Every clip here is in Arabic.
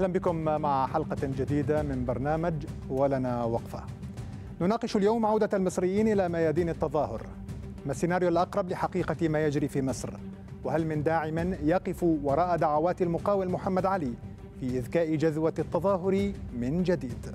أهلا بكم مع حلقة جديدة من برنامج ولنا وقفة نناقش اليوم عودة المصريين إلى ميادين التظاهر ما السيناريو الأقرب لحقيقة ما يجري في مصر وهل من داعم يقف وراء دعوات المقاول محمد علي في إذكاء جذوة التظاهر من جديد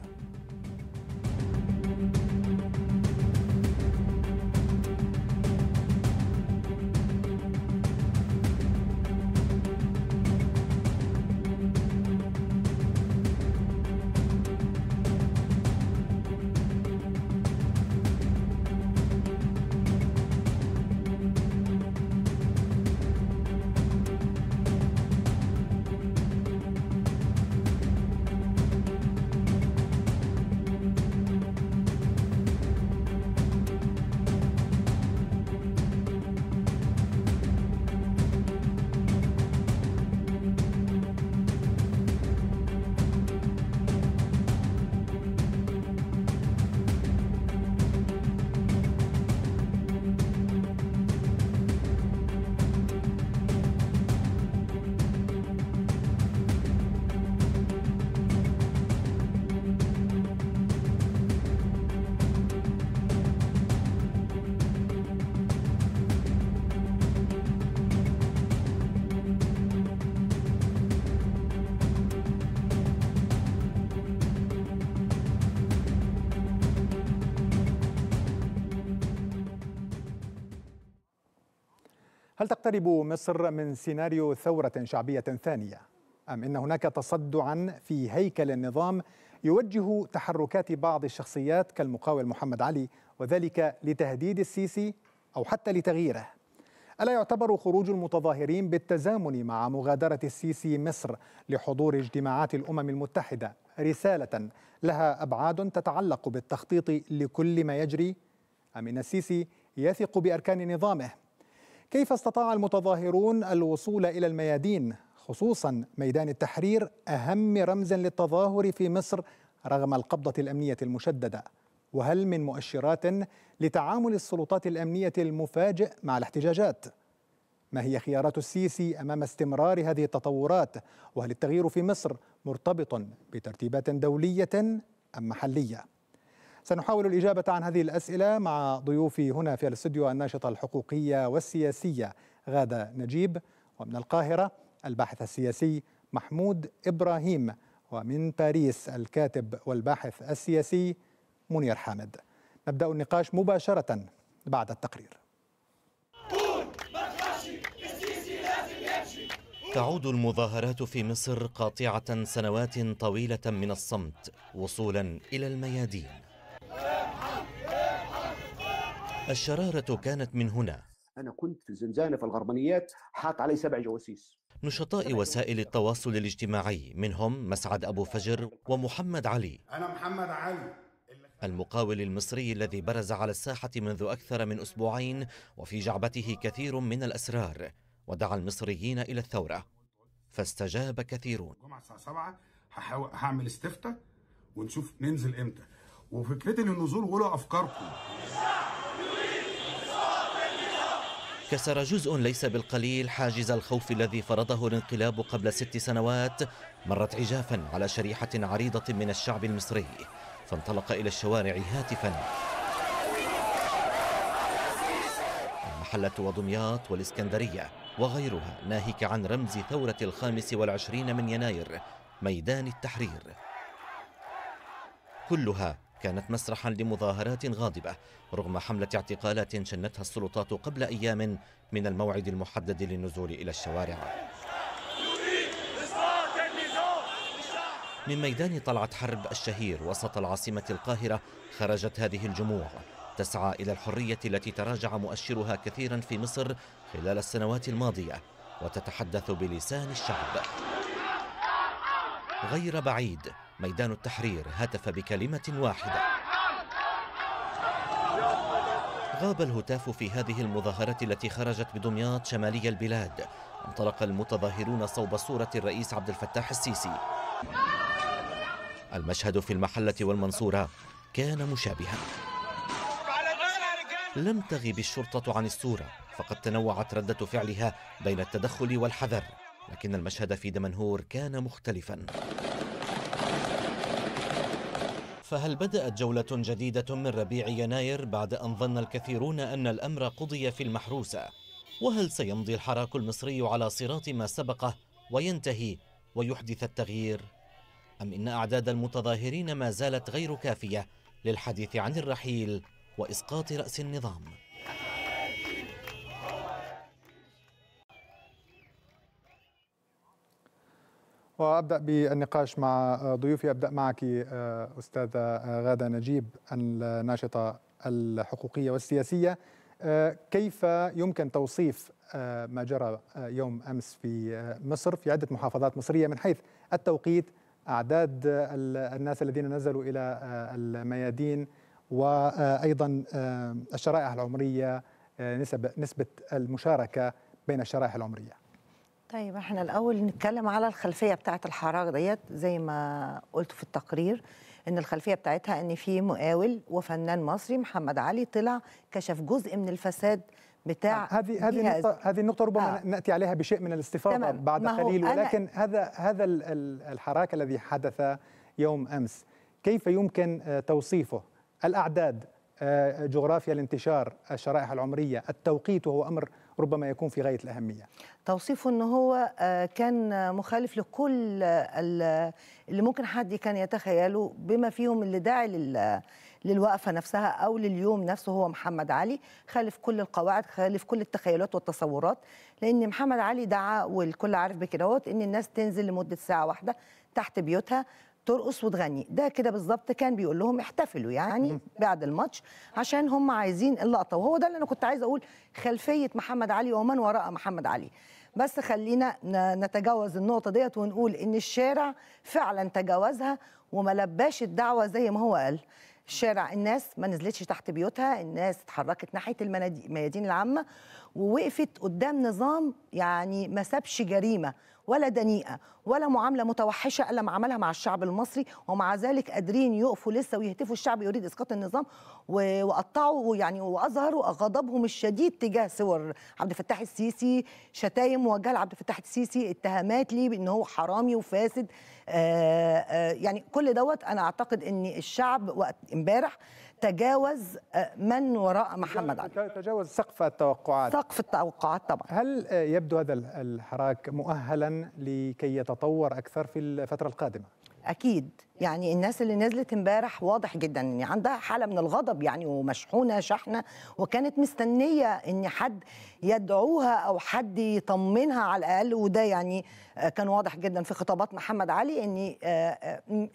هل تقترب مصر من سيناريو ثورة شعبية ثانية؟ أم إن هناك تصدعا في هيكل النظام يوجه تحركات بعض الشخصيات كالمقاول محمد علي وذلك لتهديد السيسي أو حتى لتغييره ألا يعتبر خروج المتظاهرين بالتزامن مع مغادرة السيسي مصر لحضور اجتماعات الأمم المتحدة رسالة لها أبعاد تتعلق بالتخطيط لكل ما يجري أم إن السيسي يثق بأركان نظامه كيف استطاع المتظاهرون الوصول إلى الميادين خصوصا ميدان التحرير أهم رمز للتظاهر في مصر رغم القبضة الأمنية المشددة وهل من مؤشرات لتعامل السلطات الأمنية المفاجئ مع الاحتجاجات؟ ما هي خيارات السيسي أمام استمرار هذه التطورات؟ وهل التغيير في مصر مرتبط بترتيبات دولية أم محلية؟ سنحاول الإجابة عن هذه الأسئلة مع ضيوفي هنا في الاستوديو الناشطة الحقوقية والسياسية غادة نجيب ومن القاهرة الباحث السياسي محمود إبراهيم ومن باريس الكاتب والباحث السياسي منير حامد نبدأ النقاش مباشرة بعد التقرير تعود المظاهرات في مصر قاطعة سنوات طويلة من الصمت وصولا إلى الميادين الشرارة كانت من هنا أنا كنت في الزنزانة في الغربانيات حاط علي سبع جواسيس نشطاء وسائل التواصل الاجتماعي منهم مسعد أبو فجر ومحمد علي أنا محمد علي المقاول المصري الذي برز على الساحة منذ أكثر من أسبوعين وفي جعبته كثير من الأسرار ودعا المصريين إلى الثورة فاستجاب كثيرون جمعة الساعة 7 هعمل استفتاء ونشوف ننزل امتى وفكرتي للنزول وقولوا افكاركم كسر جزء ليس بالقليل حاجز الخوف الذي فرضه الانقلاب قبل ست سنوات مرت عجافا على شريحة عريضة من الشعب المصري فانطلق إلى الشوارع هاتفا المحلة ودمياط والإسكندرية وغيرها ناهيك عن رمز ثورة الخامس والعشرين من يناير ميدان التحرير كلها كانت مسرحا لمظاهرات غاضبة رغم حملة اعتقالات شنتها السلطات قبل أيام من الموعد المحدد للنزول إلى الشوارع من ميدان طلعت حرب الشهير وسط العاصمة القاهرة خرجت هذه الجموع تسعى إلى الحرية التي تراجع مؤشرها كثيرا في مصر خلال السنوات الماضية وتتحدث بلسان الشعب غير بعيد ميدان التحرير هتف بكلمة واحدة غاب الهتاف في هذه المظاهرة التي خرجت بدمياط شمالي البلاد انطلق المتظاهرون صوب صورة الرئيس عبد الفتاح السيسي المشهد في المحلة والمنصورة كان مشابها لم تغب الشرطة عن الصورة فقد تنوعت ردة فعلها بين التدخل والحذر لكن المشهد في دمنهور كان مختلفاً فهل بدأت جولة جديدة من ربيع يناير بعد أن ظن الكثيرون أن الأمر قضي في المحروسة؟ وهل سيمضي الحراك المصري على صراط ما سبقه وينتهي ويحدث التغيير؟ أم إن أعداد المتظاهرين ما زالت غير كافية للحديث عن الرحيل وإسقاط رأس النظام؟ وابدا بالنقاش مع ضيوفي ابدا معك آه، استاذه غاده نجيب الناشطه الحقوقيه والسياسيه آه، كيف يمكن توصيف آه، ما جرى يوم امس في مصر في عده محافظات مصريه من حيث التوقيت اعداد الناس الذين نزلوا الى الميادين وايضا الشرائح العمريه نسب نسبه المشاركه بين الشرائح العمريه طيب احنا الاول نتكلم على الخلفيه بتاعه الحراره ديت زي ما قلت في التقرير ان الخلفيه بتاعتها ان في مقاول وفنان مصري محمد علي طلع كشف جزء من الفساد بتاع هذه هذه النقطة هذه النقطة ربما آه. نأتي عليها بشيء من الاستفاضة بعد قليل ولكن هذا هذا الحراك الذي حدث يوم أمس كيف يمكن آه، توصيفه؟ الأعداد آه، جغرافيا الانتشار الشرائح العمرية التوقيت وهو أمر ربما يكون في غاية الأهمية توصيفه ان هو آه، كان مخالف لكل اللي ممكن حد كان يتخيله بما فيهم اللي داعي لل للوقفه نفسها او لليوم نفسه هو محمد علي خالف كل القواعد خالف كل التخيلات والتصورات لان محمد علي دعا والكل عارف بكده ان الناس تنزل لمده ساعه واحده تحت بيوتها ترقص وتغني ده كده بالظبط كان بيقول لهم احتفلوا يعني بعد الماتش عشان هم عايزين اللقطه وهو ده اللي انا كنت عايزه اقول خلفيه محمد علي ومن وراء محمد علي بس خلينا نتجاوز النقطه ديت ونقول ان الشارع فعلا تجاوزها وما لباش الدعوه زي ما هو قال الشارع الناس ما نزلتش تحت بيوتها الناس اتحركت ناحيه الميادين العامه ووقفت قدام نظام يعني ما سابش جريمه ولا دنيئه ولا معامله متوحشه الا ما عملها مع الشعب المصري ومع ذلك قادرين يقفوا لسه ويهتفوا الشعب يريد اسقاط النظام وقطعوا يعني واظهروا غضبهم الشديد تجاه صور عبد الفتاح السيسي شتايم موجهه لعبد الفتاح السيسي اتهامات ليه بان هو حرامي وفاسد آآ آه، آآ آه، يعني كل دوت انا اعتقد ان الشعب وقت امبارح تجاوز آه، من وراء محمد علي تجاوز سقف التوقعات سقف التوقعات طبعا هل آه، يبدو هذا الحراك مؤهلا لكي يتطور اكثر في الفتره القادمه اكيد يعني الناس اللي نزلت امبارح واضح جدا ان عندها حاله من الغضب يعني ومشحونه شحنه وكانت مستنيه ان حد يدعوها او حد يطمنها على الاقل وده يعني آه، كان واضح جدا في خطابات محمد علي ان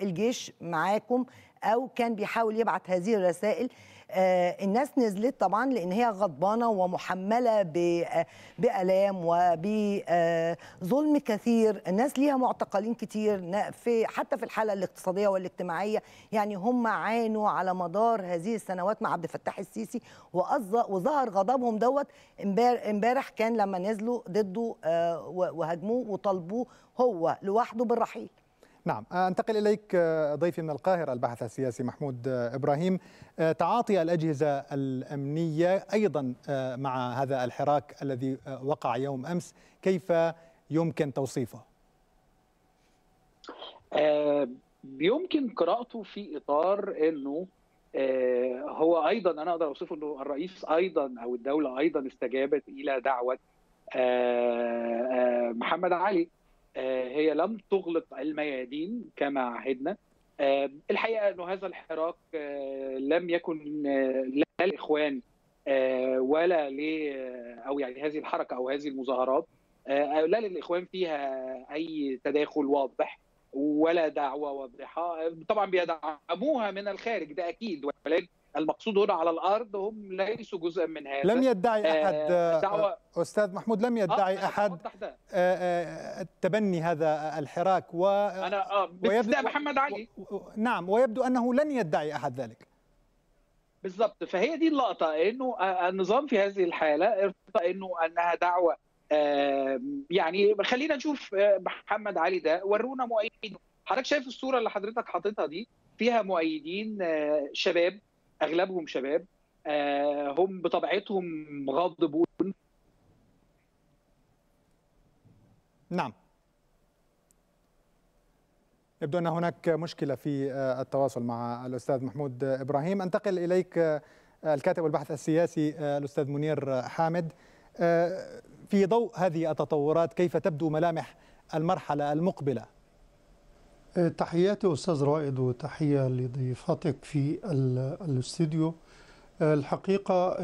الجيش معاكم او كان بيحاول يبعت هذه الرسائل آه، الناس نزلت طبعا لان هي غضبانه ومحمله آه، بالام وبظلم آه، كثير الناس ليها معتقلين كتير في حتى في الحاله الاقتصاديه والاجتماعيه يعني هم عانوا على مدار هذه السنوات مع عبد الفتاح السيسي وظهر غضبهم دوت امبارح كان لما نزلوا ضده وهاجموه وطالبوه هو لوحده بالرحيل نعم آه، أنتقل إليك آه، ضيفي من القاهرة الباحث السياسي محمود آه، إبراهيم تعاطي الأجهزة الأمنية أيضا مع هذا الحراك الذي وقع يوم أمس كيف يمكن توصيفه؟ يمكن قراءته في إطار أنه هو أيضا أنا أقدر أوصفه أنه الرئيس أيضا أو الدولة أيضا استجابت إلى دعوة محمد علي آه، هي لم تغلق الميادين كما عهدنا آه، الحقيقه انه هذا الحراك آه، لم يكن لا الاخوان ولا ل او يعني هذه الحركه او هذه المظاهرات لا للاخوان فيها اي تداخل واضح ولا دعوه واضحه طبعا بيدعموها من الخارج ده اكيد ولكن المقصود هنا على الارض هم ليسوا جزءا من هذا لم يدعي آه، احد آه، دعوة استاذ محمود لم آه، يدعي آه احد آه تبني هذا الحراك و انا آه ويبدو محمد علي و... نعم ويبدو انه لن يدعي احد ذلك بالظبط فهي دي اللقطه انه النظام في هذه الحاله ارتضى انه انها دعوه يعني خلينا نشوف محمد علي ده ورونا مؤيدينه حضرتك شايف الصوره اللي حضرتك حاططها دي فيها مؤيدين شباب اغلبهم شباب آه، هم بطبيعتهم غاضبون نعم يبدو ان هناك مشكله في آه، التواصل مع الاستاذ محمود ابراهيم انتقل اليك آه، الكاتب والبحث السياسي الاستاذ منير حامد في ضوء هذه التطورات كيف تبدو ملامح المرحله المقبله آه، تحياتي أستاذ رائد وتحية لضيفتك في الاستوديو آه، الحقيقة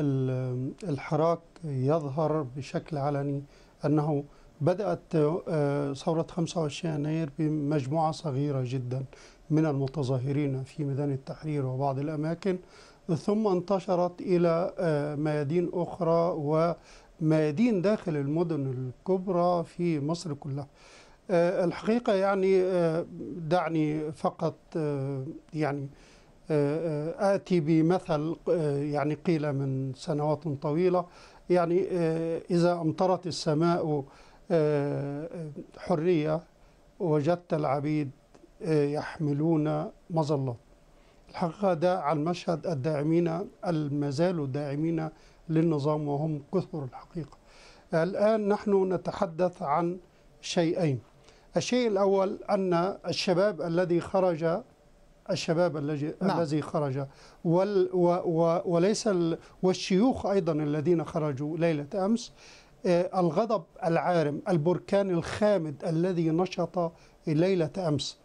الحراك يظهر بشكل علني أنه بدأت آه، ثورة 25 يناير بمجموعة صغيرة جدا من المتظاهرين في ميدان التحرير وبعض الأماكن ثم انتشرت إلى ميادين أخرى وميادين داخل المدن الكبرى في مصر كلها آه، الحقيقة يعني آه، دعني فقط آه، يعني آتي بمثل يعني قيل من سنوات طويلة يعني إذا أمطرت السماء حرية وجدت العبيد يحملون مظلات الحقيقة ده على المشهد الداعمين المازالوا داعمين للنظام وهم كثر الحقيقة الآن نحن نتحدث عن شيئين الشيء الأول أن الشباب الذي خرج الشباب الذي نعم. الذي خرج وال و و وليس ال والشيوخ أيضا الذين خرجوا ليلة أمس آه، الغضب العارم البركان الخامد الذي نشط ليلة أمس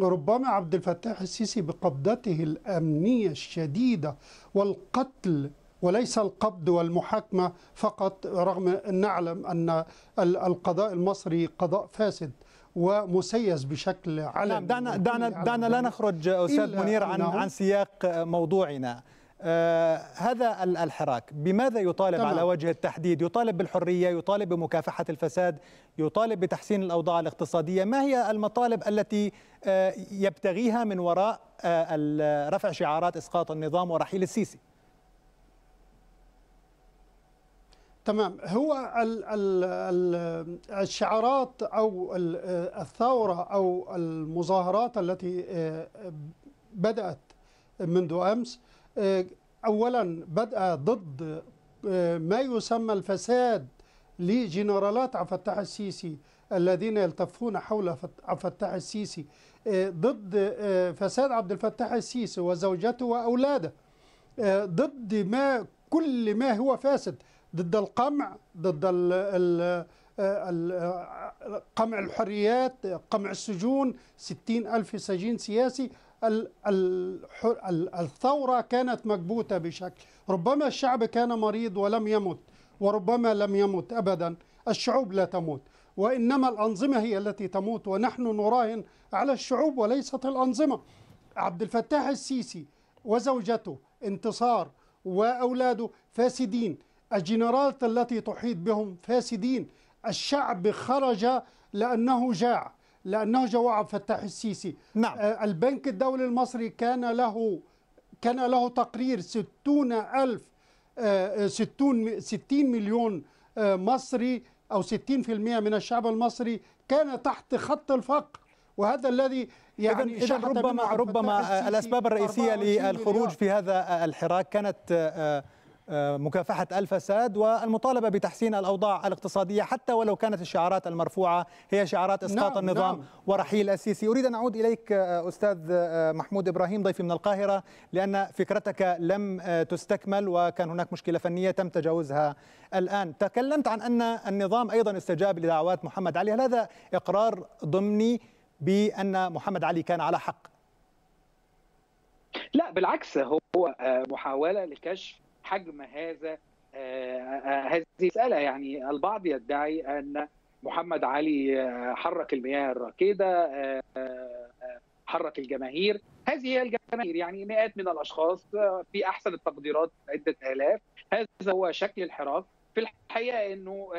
ربما عبد الفتاح السيسي بقبضته الأمنية الشديدة والقتل وليس القبض والمحاكمة فقط رغم أن نعلم أن القضاء المصري قضاء فاسد ومسيس بشكل علني نعم دعنا دعنا دعنا لا نخرج استاذ منير عن عن سياق موضوعنا آه هذا الحراك بماذا يطالب تمام. على وجه التحديد يطالب بالحرية يطالب بمكافحة الفساد يطالب بتحسين الأوضاع الاقتصادية ما هي المطالب التي آه يبتغيها من وراء آه رفع شعارات إسقاط النظام ورحيل السيسي تمام هو الشعارات او الثوره او المظاهرات التي آه، بدات منذ امس آه، اولا بدأ ضد آه، ما يسمى الفساد لجنرالات عبد الفتاح السيسي الذين يلتفون حول عبد الفتاح السيسي ضد فساد عبد الفتاح السيسي وزوجته واولاده ضد ما كل ما هو فاسد ضد القمع ضد آه، آه، قمع الحريات قمع السجون ستين ألف سجين سياسي الثورة كانت مكبوتة بشكل ربما الشعب كان مريض ولم يمت وربما لم يمت أبدا الشعوب لا تموت وإنما الأنظمة هي التي تموت ونحن نراهن على الشعوب وليست الأنظمة عبد الفتاح السيسي وزوجته انتصار وأولاده فاسدين الجنرالات التي تحيط بهم فاسدين الشعب خرج لأنه جاع لأنه جوع عبد الفتاح السيسي نعم. آه، البنك الدولي المصري كان له كان له تقرير 60 ألف 60 آه، 60 مليون آه، مصري أو 60% من الشعب المصري كان تحت خط الفقر وهذا الذي يعني إذن ربما ربما الأسباب الرئيسية للخروج في هذا الحراك كانت آه، مكافحة الفساد والمطالبة بتحسين الأوضاع الاقتصادية حتى ولو كانت الشعارات المرفوعة هي شعارات إسقاط نعم النظام نعم ورحيل السيسي أريد أن أعود إليك آه، أستاذ آه، محمود إبراهيم ضيفي من القاهرة لأن فكرتك لم تستكمل وكان هناك مشكلة فنية تم تجاوزها الآن تكلمت عن أن النظام أيضا استجاب لدعوات محمد علي هل هذا إقرار ضمني بأن محمد علي كان على حق لا بالعكس هو محاولة لكشف حجم هذا آه، آه، آه، هذه المسألة يعني البعض يدعي أن محمد علي حرك المياه الراكدة حرك الجماهير هذه هي الجماهير يعني مئات من الأشخاص في أحسن التقديرات عدة آلاف هذا هو شكل الحراك في الحقيقة أنه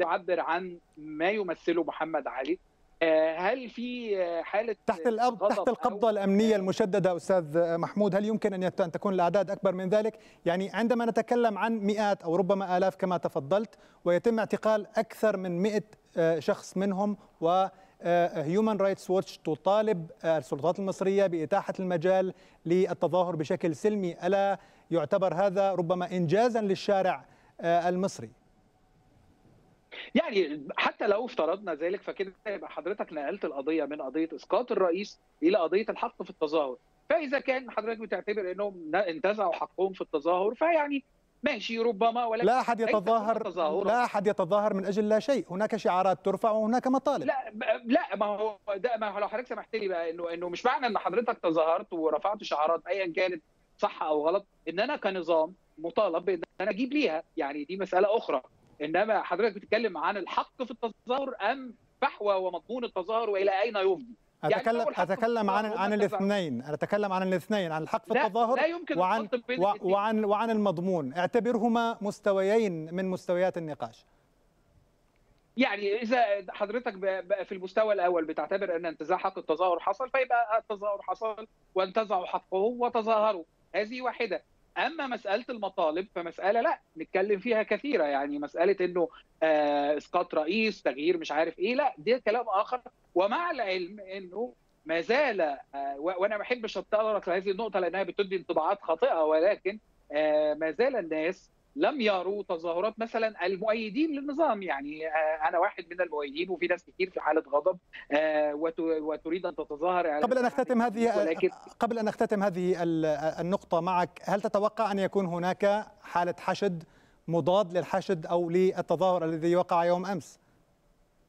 يعبر عن ما يمثله محمد علي آه، هل في آه، حاله تحت الأب تحت القبضه آه، الامنيه المشدده استاذ محمود هل يمكن ان ان تكون الاعداد اكبر من ذلك؟ يعني عندما نتكلم عن مئات او ربما الاف كما تفضلت ويتم اعتقال اكثر من 100 شخص منهم و هيومن رايتس ووتش تطالب السلطات المصريه باتاحه المجال للتظاهر بشكل سلمي الا يعتبر هذا ربما انجازا للشارع المصري؟ يعني حتى لو افترضنا ذلك فكده يبقى حضرتك نقلت القضيه من قضيه اسقاط الرئيس الى قضيه الحق في التظاهر فاذا كان حضرتك بتعتبر انهم انتزعوا حقهم في التظاهر فيعني ماشي ربما ولكن لا احد يتظاهر لا احد يتظاهر من اجل لا شيء هناك شعارات ترفع وهناك مطالب لا لا ما هو ده ما هو لو حضرتك سمحت لي بقى انه انه مش معنى ان حضرتك تظاهرت ورفعت شعارات ايا كانت صح او غلط ان انا كنظام مطالب بان انا اجيب ليها يعني دي مساله اخرى انما حضرتك بتتكلم عن الحق في التظاهر ام فحوى ومضمون التظاهر والى اين يفضي اتكلم يعني اتكلم عن عن الاثنين انا اتكلم عن الاثنين عن الحق في التظاهر لا يمكن وعن وعن وعن المضمون اعتبرهما مستويين من مستويات النقاش يعني اذا حضرتك في المستوى الاول بتعتبر ان انتزاع حق التظاهر حصل فيبقى التظاهر حصل وانتزعوا حقه وتظاهروا هذه واحده اما مساله المطالب فمساله لا نتكلم فيها كثيره يعني مساله انه آه، اسقاط رئيس تغيير مش عارف ايه لا ده كلام اخر ومع العلم انه ما زال آه، وانا ما بحبش اتطرق لهذه النقطه لانها بتدي انطباعات خاطئه ولكن آه، ما زال الناس لم يروا تظاهرات مثلا المؤيدين للنظام يعني آه، انا واحد من المؤيدين وفي ناس كتير في حاله غضب آه، وتريد ان تتظاهر يعني قبل ان اختتم هذه قبل ان اختتم هذه النقطه معك هل تتوقع ان يكون هناك حاله حشد مضاد للحشد او للتظاهر الذي وقع يوم امس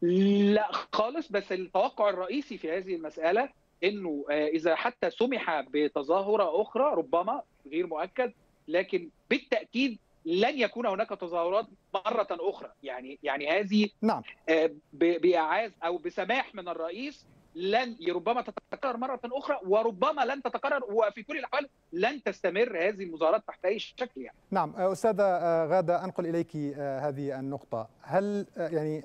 لا خالص بس التوقع الرئيسي في هذه المساله انه آه، اذا حتى سمح بتظاهره اخرى ربما غير مؤكد لكن بالتاكيد لن يكون هناك تظاهرات مره اخرى يعني يعني هذه نعم آه، باعاز او بسماح من الرئيس لن ربما تتكرر مره اخرى وربما لن تتكرر وفي كل الاحوال لن تستمر هذه المظاهرات تحت اي شكل يعني. نعم آه، استاذه آه، غاده انقل اليك هذه النقطه، هل يعني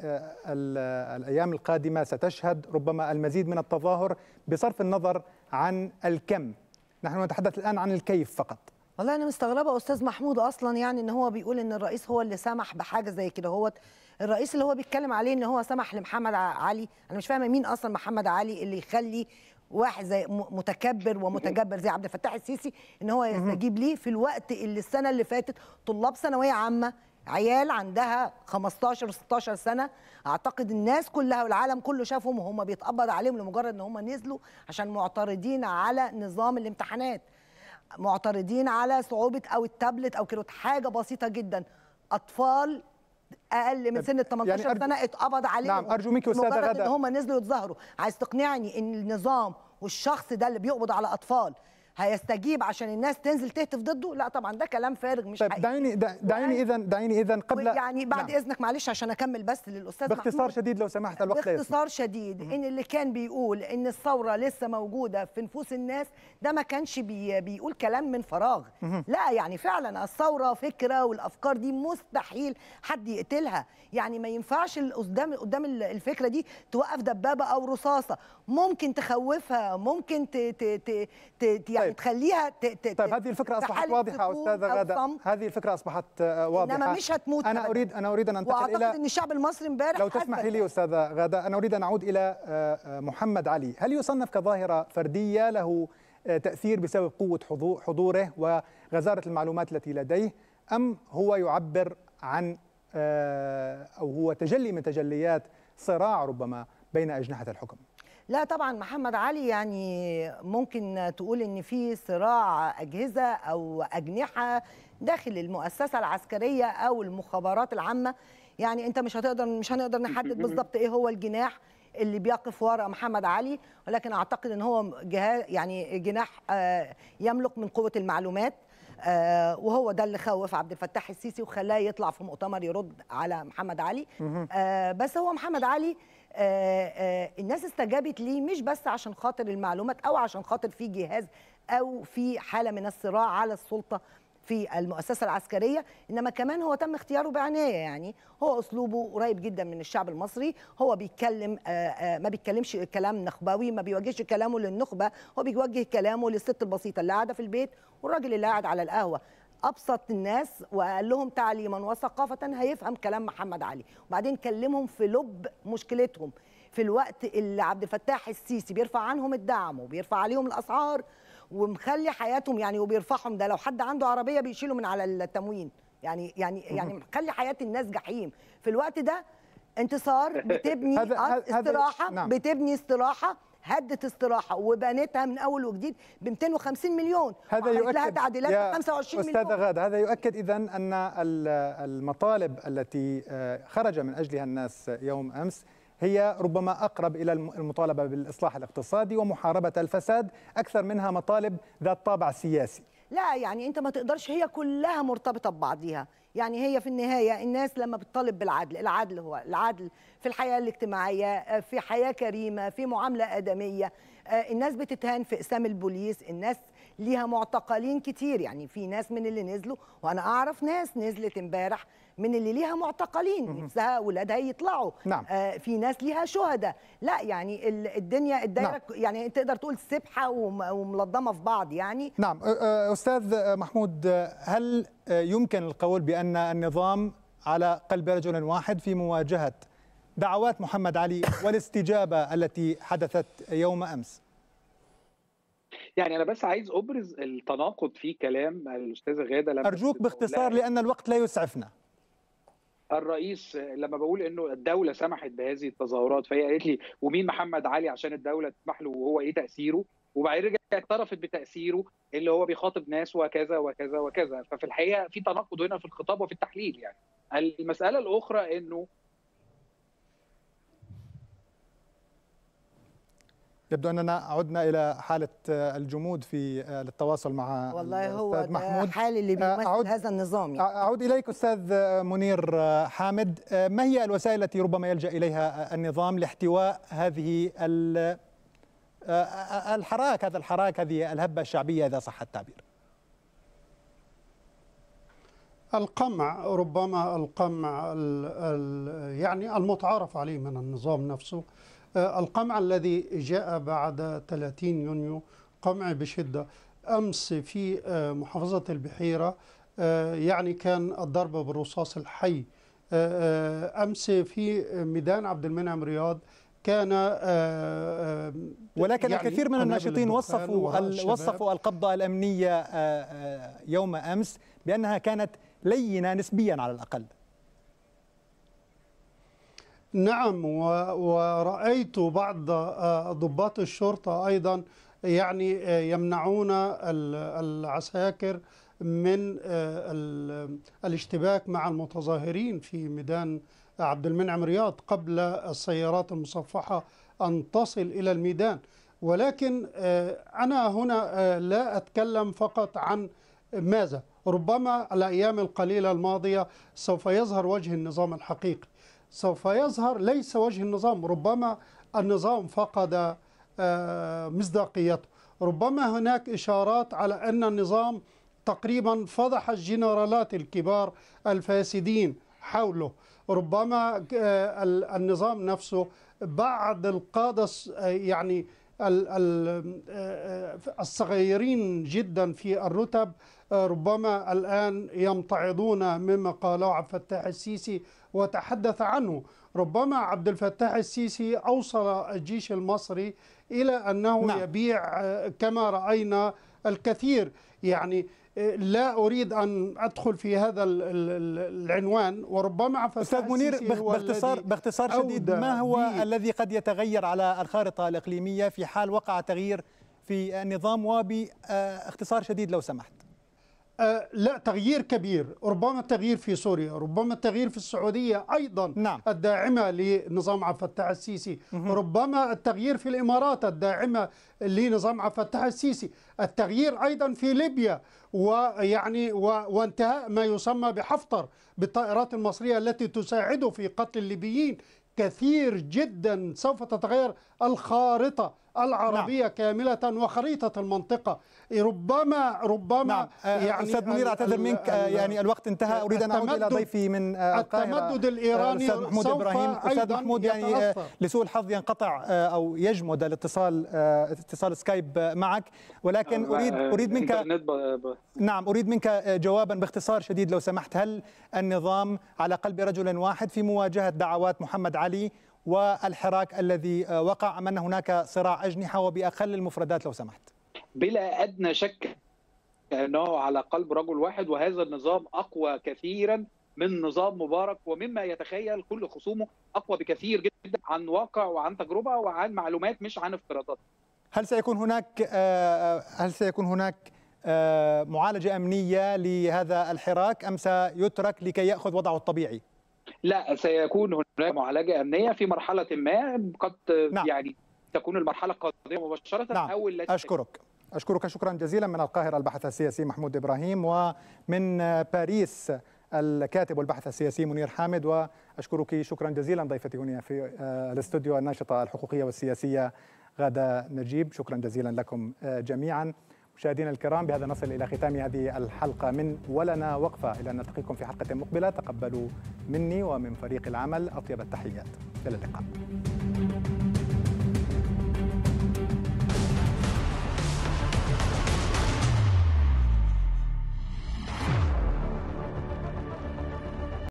الايام القادمه ستشهد ربما المزيد من التظاهر بصرف النظر عن الكم؟ نحن نتحدث الان عن الكيف فقط. والله انا مستغربه استاذ محمود اصلا يعني ان هو بيقول ان الرئيس هو اللي سمح بحاجه زي كده هو الرئيس اللي هو بيتكلم عليه ان هو سمح لمحمد علي انا مش فاهمه مين اصلا محمد علي اللي يخلي واحد زي متكبر ومتجبر زي عبد الفتاح السيسي ان هو يستجيب ليه في الوقت اللي السنه اللي فاتت طلاب ثانويه عامه عيال عندها 15 16 سنه اعتقد الناس كلها والعالم كله شافهم وهم بيتقبض عليهم لمجرد ان هم نزلوا عشان معترضين على نظام الامتحانات معترضين على صعوبه او التابلت او كروت حاجه بسيطه جدا اطفال اقل من سن ال 18 يعني سنه اتقبض عليهم نعم ارجو منك استاذه غدا ان هم نزلوا يتظاهروا عايز تقنعني ان النظام والشخص ده اللي بيقبض على اطفال هيستجيب عشان الناس تنزل تهتف ضده لا طبعا ده كلام فارغ مش طيب دعيني دعيني اذا دعيني اذا قبل يعني بعد نعم. اذنك معلش عشان اكمل بس للاستاذ باختصار شديد لو سمحت الوقت باختصار شديد ان اللي كان بيقول ان الثوره لسه موجوده في نفوس الناس ده ما كانش بي بيقول كلام من فراغ لا يعني فعلا الثوره فكره والافكار دي مستحيل حد يقتلها يعني ما ينفعش قدام قدام الفكره دي توقف دبابه او رصاصه ممكن تخوفها ممكن ت ت ت ت يعني طيب. تخليها ت... ت... طيب هذه الفكره اصبحت واضحه استاذه غاده هذه الفكره اصبحت آه، واضحه انما مش هتموت انا اريد انا اريد ان انتقل واعتقد الى ان الشعب المصري امبارح لو تسمحي لي استاذه غاده انا اريد ان اعود الى آه، آه، محمد علي هل يصنف كظاهره فرديه له تاثير بسبب قوه حضوره وغزاره المعلومات التي لديه ام هو يعبر عن او هو تجلي من تجليات صراع ربما بين اجنحه الحكم لا طبعا محمد علي يعني ممكن تقول ان في صراع اجهزه او اجنحه داخل المؤسسه العسكريه او المخابرات العامه يعني انت مش هتقدر مش هنقدر نحدد بالظبط ايه هو الجناح اللي بيقف وراء محمد علي ولكن اعتقد ان هو جهاز يعني جناح آه، يملك من قوه المعلومات آه، وهو ده اللي خوف عبد الفتاح السيسي وخلاه يطلع في مؤتمر يرد على محمد علي آه، بس هو محمد علي آه، آه، الناس استجابت ليه مش بس عشان خاطر المعلومات او عشان خاطر في جهاز او في حاله من الصراع على السلطه في المؤسسة العسكرية إنما كمان هو تم اختياره بعناية يعني هو أسلوبه قريب جدا من الشعب المصري هو بيتكلم آه، ما بيتكلمش كلام نخبوي ما بيوجهش كلامه للنخبة هو بيوجه كلامه للست البسيطة اللي قاعدة في البيت والراجل اللي قاعد على القهوة ابسط الناس واقلهم تعليما وثقافه هيفهم كلام محمد علي وبعدين كلمهم في لب مشكلتهم في الوقت اللي عبد الفتاح السيسي بيرفع عنهم الدعم وبيرفع عليهم الاسعار ومخلي حياتهم يعني وبيرفعهم ده لو حد عنده عربيه بيشيله من على التموين يعني يعني يعني مخلي حياه الناس جحيم في الوقت ده انتصار نعم. بتبني استراحه بتبني استراحه هدت استراحه وبنتها من اول وجديد ب 250 مليون هذا يؤكد لها تعديلات ب 25 مليون استاذه غاده هذا يؤكد اذا ان المطالب التي آه، خرج من اجلها الناس يوم امس هي ربما اقرب الى المطالبه بالاصلاح الاقتصادي ومحاربه الفساد اكثر منها مطالب ذات طابع سياسي لا يعني انت ما تقدرش هي كلها مرتبطه ببعضها يعني هي في النهايه الناس لما بتطالب بالعدل العدل هو العدل في الحياه الاجتماعيه آه، في حياه كريمه في معامله ادميه آه، الناس بتتهان في اقسام البوليس الناس ليها معتقلين كتير يعني في ناس من اللي نزلوا وانا اعرف ناس نزلت امبارح من اللي ليها معتقلين نفسها ولادها يطلعوا نعم. آه في ناس ليها شهداء لا يعني الدنيا الدايره نعم. يعني تقدر تقول سبحه وملضمه في بعض يعني نعم استاذ محمود هل يمكن القول بان النظام على قلب رجل واحد في مواجهه دعوات محمد علي والاستجابه التي حدثت يوم امس يعني انا بس عايز ابرز التناقض في كلام الاستاذه غاده لما ارجوك باختصار لان الوقت لا يسعفنا الرئيس لما بقول انه الدوله سمحت بهذه التظاهرات فهي قالت لي ومين محمد علي عشان الدوله تسمح له وهو ايه تاثيره وبعدين رجعت اعترفت بتاثيره اللي هو بيخاطب ناس وكذا وكذا وكذا ففي الحقيقه في تناقض هنا في الخطاب وفي التحليل يعني المساله الاخرى انه يبدو اننا عدنا الى حاله الجمود في للتواصل مع والله هو أستاذ محمود الحال اللي بيمثل أعود هذا النظام يعني. اعود اليك استاذ منير حامد ما هي الوسائل التي ربما يلجا اليها النظام لاحتواء هذه الحراك هذا الحراك هذه الهبه الشعبيه اذا صح التعبير القمع ربما القمع يعني المتعارف عليه من النظام نفسه آه، القمع الذي جاء بعد 30 يونيو قمع بشدة أمس في آه، محافظة البحيرة آه، يعني كان الضربة بالرصاص الحي أمس في ميدان عبد المنعم رياض كان ولكن يعني الكثير من الناشطين وصفوا وصفوا القبضه الامنيه يوم امس بانها كانت لينه نسبيا على الاقل نعم ورأيت بعض آه، ضباط الشرطة أيضا يعني آه، يمنعون العساكر من آه، الاشتباك مع المتظاهرين في ميدان عبد المنعم رياض قبل السيارات المصفحة أن تصل إلى الميدان ولكن أنا هنا لا أتكلم فقط عن ماذا ربما الأيام القليلة الماضية سوف يظهر وجه النظام الحقيقي سوف يظهر ليس وجه النظام ربما النظام فقد آه، مصداقيته ربما هناك إشارات على أن النظام تقريبا فضح الجنرالات الكبار الفاسدين حوله ربما آه، النظام نفسه بعض القادة يعني آه، الصغيرين جدا في الرتب ربما الآن يمتعضون مما قاله عبد الفتاح السيسي وتحدث عنه ربما عبد الفتاح السيسي أوصل الجيش المصري إلى أنه نعم. يبيع كما رأينا الكثير يعني لا اريد ان ادخل في هذا العنوان وربما استاذ منير باختصار باختصار شديد ما هو بي. الذي قد يتغير على الخارطه الاقليميه في حال وقع تغيير في النظام وباختصار آه، شديد لو سمحت آه، لا تغيير كبير ربما التغيير في سوريا ربما التغيير في السعودية أيضا نعم. الداعمة لنظام عبد الفتاح السيسي مهم. ربما التغيير في الإمارات الداعمة لنظام عبد الفتاح السيسي التغيير أيضا في ليبيا ويعني وانتهاء ما يسمى بحفتر بالطائرات المصرية التي تساعده في قتل الليبيين كثير جدا سوف تتغير الخارطة نعم. العربية نعم. كاملة وخريطة المنطقة ربما ربما نعم. آه، يعني أستاذ منير أعتذر منك آه، يعني الوقت انتهى آه، أريد أن أعود إلى ضيفي من القاهرة التمدد الإيراني أستاذ محمود إبراهيم أستاذ محمود يعني لسوء الحظ ينقطع أو يجمد الاتصال اتصال سكايب معك ولكن أريد أريد منك نعم أريد منك جوابا باختصار شديد لو سمحت هل النظام على قلب رجل واحد في مواجهة دعوات محمد علي والحراك الذي آه، وقع ام ان هناك صراع أجنحة وبأقل المفردات لو سمحت بلا أدنى شك أنه على قلب رجل واحد وهذا النظام أقوى كثيرا من نظام مبارك ومما يتخيل كل خصومه أقوى بكثير جدا عن واقع وعن تجربة وعن معلومات مش عن افتراضات هل سيكون هناك آه، آه، هل سيكون هناك معالجة أمنية لهذا الحراك أم سيترك لكي يأخذ وضعه الطبيعي؟ لا سيكون هناك معالجه امنيه في مرحله ما قد نعم. يعني تكون المرحله القادمه مباشره نعم. او التي اشكرك اشكرك شكرا جزيلا من القاهره الباحث السياسي محمود ابراهيم ومن باريس الكاتب والباحث السياسي منير حامد واشكرك شكرا جزيلا ضيفتي هنا في الاستوديو الناشطه الحقوقيه والسياسيه غاده نجيب شكرا جزيلا لكم جميعا مشاهدينا الكرام بهذا نصل إلى ختام هذه الحلقة من ولنا وقفة إلى أن نلتقيكم في حلقة مقبلة تقبلوا مني ومن فريق العمل أطيب التحيات إلى اللقاء